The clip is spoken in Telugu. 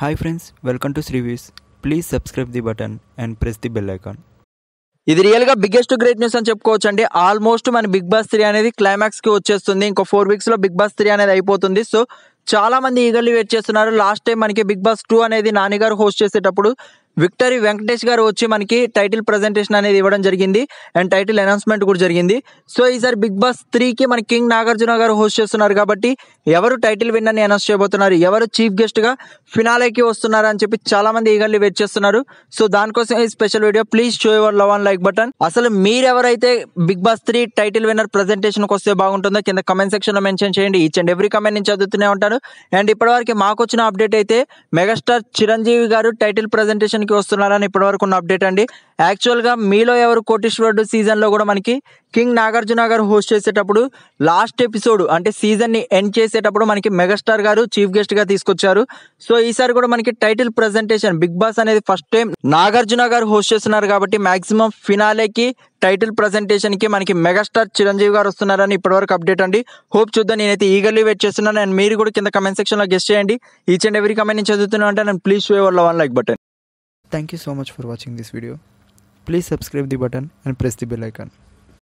Hi friends welcome to Sri views please subscribe the button and press the bell icon ఇది రియల్గా బిగ్గెస్ట్ గ్రేట్ న్యూస్ అని చెప్పుకోవచ్చు అండి ఆల్మోస్ట్ మన బిగ్ బాస్ త్రీ అనేది క్లైమాక్స్కి వచ్చేస్తుంది ఇంకో ఫోర్ వీక్స్లో బిగ్ బాస్ త్రీ అనేది అయిపోతుంది సో చాలా మంది ఈగర్లీ వెయిట్ చేస్తున్నారు లాస్ట్ టైం మనకి బిగ్ బాస్ టూ అనేది నాన్నగారు హోస్ట్ చేసేటప్పుడు విక్టరీ వెంకటేష్ గారు వచ్చి మనకి టైటిల్ ప్రజెంటేషన్ అనేది ఇవ్వడం జరిగింది అండ్ టైటిల్ అనౌన్స్మెంట్ కూడా జరిగింది సో ఈసారి బిగ్ బాస్ త్రీకి మన కింగ్ నాగార్జున గారు హోస్ట్ చేస్తున్నారు కాబట్టి ఎవరు టైటిల్ విన్ అని అనౌన్స్ చేయబోతున్నారు ఎవరు చీఫ్ గెస్ట్గా ఫినాలేకి వస్తున్నారు అని చెప్పి చాలా మంది వెయిట్ చేస్తున్నారు సో దానికోసం ఈ special video please show your love and like button అసలు మీరెవరైతే Bigg Boss three title winner ప్రజెంటేషన్కి వస్తే బాగుంటుందో కింద కమెంట్ సెక్షన్లో మెన్షన్ చేయండి ఈచ్ అండ్ ఎవ్రీ కమెంట్ నేను చదువుతూనే ఉంటాను అండ్ ఇప్పటివరకు మాకు వచ్చిన అప్డేట్ అయితే మెగాస్టార్ చిరంజీవి గారు టైటిల్ ప్రజెంటేషన్ సీజన్కి వస్తున్నారని ఇప్పటివరకు ఉన్న అప్డేట్ అండి యాక్చువల్గా మీలో ఎవరు కోటేశ్వరుడు సీజన్లో కూడా మనకి కింగ్ నాగార్జున గారు హోస్ట్ చేసేటప్పుడు లాస్ట్ ఎపిసోడ్ అంటే సీజన్ని ఎండ్ చేసేటప్పుడు మనకి మెగాస్టార్ గారు చీఫ్ గెస్ట్గా తీసుకొచ్చారు సో ఈసారి కూడా మనకి టైటిల్ ప్రజెంటేషన్ బిగ్ బాస్ అనేది first time Nagarjuna garu host చేస్తున్నారు కాబట్టి మాక్సిమం ఫినాలేకి టైటిల్ ప్రజెంటేషన్కి మనకి మెగాస్టార్ చిరంజీవి గారు వస్తున్నారని ఇప్పటివరకు అప్డేట్ అండి హోప్ చూద్దాం నేనైతే ఈగర్లీ వెయిట్ చేస్తున్నాను అండ్ మీరు కూడా కింద కమెంట్ సెక్షన్లో గెస్ట్ చేయండి ఈచ్ అండ్ ఎవరీ కమెంట్ నేను చదువుతున్నా అంటే నేను ప్లీజ్ షో వల్ల one like button Thank you so much for watching this video. Please subscribe the button and press the bell icon.